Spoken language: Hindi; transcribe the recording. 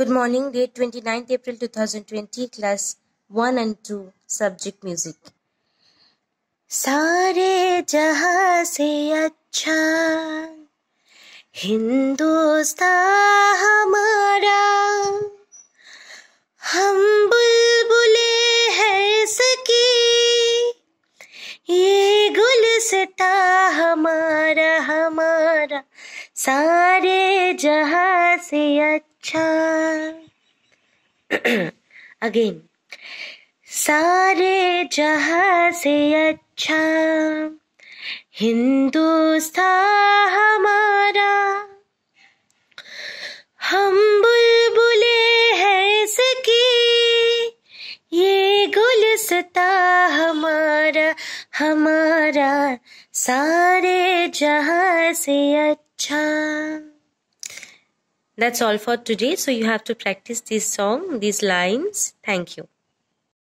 Good morning, date 29th April 2020, class 1 and 2, subject music. सारे जहां से अच्छा हिंदुस्तान हमारा हम बुलबुले हैं सकी ये गुलस्ता हमारा हमारा सारे जहां अच्छा अगेन सारे जहां से अच्छा हिंदुस्तान हमारा हम बुलबुले हैं इसकी ये गुलसता हमारा हमारा सारे जहां से अच्छा That's all for today. So you have to practice this song, these lines. Thank you.